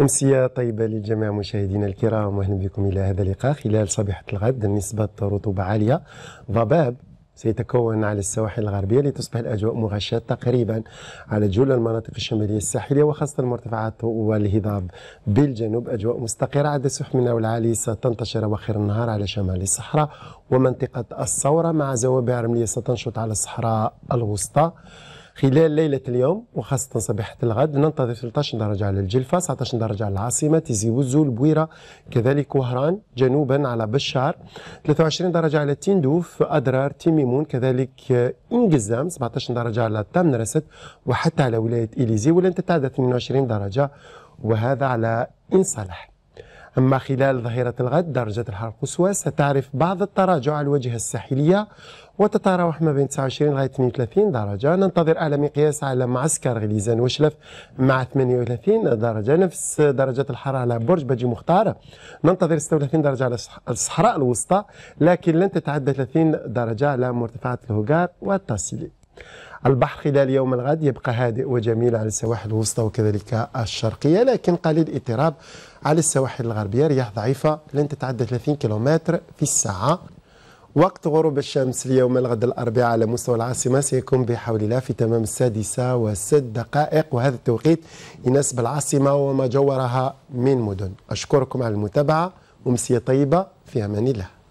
أمسية طيبة للجميع مشاهدينا الكرام وأهلا بكم إلى هذا اللقاء خلال صبيحة الغد نسبة رطوبة عالية ضباب سيتكون على السواحل الغربية لتصبح الأجواء مغشاة تقريبا على جل المناطق الشمالية الساحلية وخاصة المرتفعات والهضاب بالجنوب أجواء مستقرة عند سحب من العالي ستنتشر أواخر النهار على شمال الصحراء ومنطقة الصورة مع زوابع رملية ستنشط على الصحراء الوسطى خلال ليلة اليوم وخاصة صباحة الغد ننتظر 13 درجة على الجلفة 19 درجة على العاصمة تيزي وزو البويرة كذلك وهران جنوبا على بشار 23 درجة على تندوف أدرار تيميمون كذلك إنجزام 17 درجة على تامنرست وحتى على ولاية إليزي ولن تتعدى 22 درجة وهذا على إن صالح أما خلال ظهيرة الغد درجة الحرارة القصوى ستعرف بعض التراجع على الواجهة الساحلية وتتراوح ما بين 29 لغاية 32 درجة ننتظر أعلى مقياس على معسكر غليزان وشلف مع 38 درجة نفس درجة الحرارة على برج بجي مختار ننتظر 36 درجة على الصحراء الوسطى لكن لن تتعدى 30 درجة على مرتفعات الهوغار والتاسيلي البحر خلال يوم الغد يبقى هادئ وجميل على السواحل الوسطى وكذلك الشرقية لكن قليل اضطراب على السواحل الغربية رياح ضعيفة لن تتعدى 30 كيلومتر في الساعة وقت غروب الشمس اليوم الغد الأربعاء على مستوى العاصمة سيكون بحول الله في تمام السادسة وست دقائق وهذا التوقيت يناسب العاصمة وما جورها من مدن أشكركم على المتابعة ومسية طيبة في أمان الله